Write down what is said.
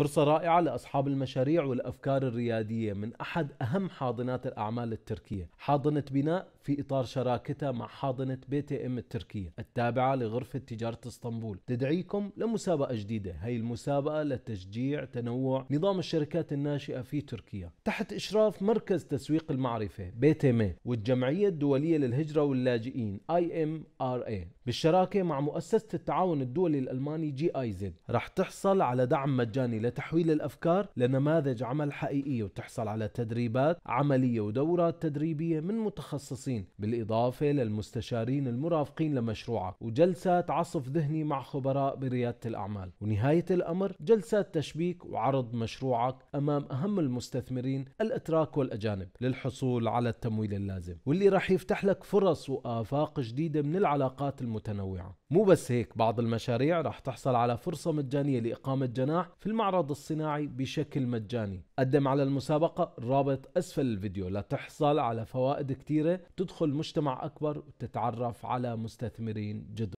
فرصة رائعة لأصحاب المشاريع والأفكار الريادية من أحد أهم حاضنات الأعمال التركية حاضنة بناء في إطار شراكتها مع حاضنة بي تي ام التركية التابعة لغرفة تجارة اسطنبول تدعيكم لمسابقة جديدة هي المسابقة لتشجيع تنوع نظام الشركات الناشئة في تركيا تحت إشراف مركز تسويق المعرفة بي تي ام والجمعية الدولية للهجرة واللاجئين اي ام ار اي بالشراكة مع مؤسسة التعاون الدولي الألماني جي اي زد رح تحصل على دعم مجاني لتحويل الأفكار لنماذج عمل حقيقية وتحصل على تدريبات عملية ودورات تدريبية من متخصصين المدرسين بالإضافة للمستشارين المرافقين لمشروعك وجلسات عصف ذهني مع خبراء بريادة الأعمال ونهاية الأمر جلسات تشبيك وعرض مشروعك أمام أهم المستثمرين الأتراك والأجانب للحصول على التمويل اللازم واللي راح يفتح لك فرص وآفاق جديدة من العلاقات المتنوعة مو بس هيك بعض المشاريع راح تحصل على فرصة مجانية لإقامة جناح في المعرض الصناعي بشكل مجاني قدم على المسابقة الرابط أسفل الفيديو لتحصل على فوائد كثيرة تدخل مجتمع أكبر وتتعرف على مستثمرين جدد